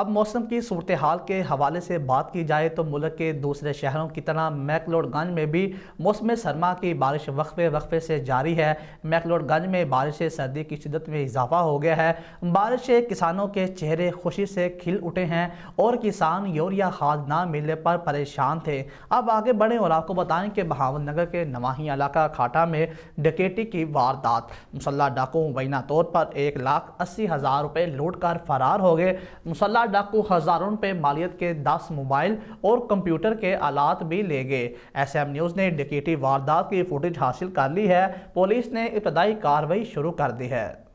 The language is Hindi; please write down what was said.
अब मौसम की सूरत हाल के हवाले से बात की जाए तो मुल्क के दूसरे शहरों की तरह मैकलोडगंज में भी मौसम सरमा की बारिश वक्फे वक्फे से जारी है मैकलोडगंज में बारिश सर्दी की शिदत में इजाफा हो गया है बारिश से किसानों के चेहरे खुशी से खिल उठे हैं और किसान यूरिया खाद ना मिलने पर परेशान थे अब आगे बढ़े और आपको बताएं कि बहावत नगर के नवाही इलाका खाटा में डकेटी की वारदात मुसल्ला डाकू मुबैना तौर पर एक लाख अस्सी हज़ार रुपये लूट कर फरार हो गए मुसल्ला डाकू हजारों रुपए मालियत के दस मोबाइल और कंप्यूटर के आलात भी ले गए एस एम न्यूज़ ने डिकेटी वारदात की फुटेज हासिल कर ली है पुलिस ने इब्तदाई कार्रवाई शुरू कर दी है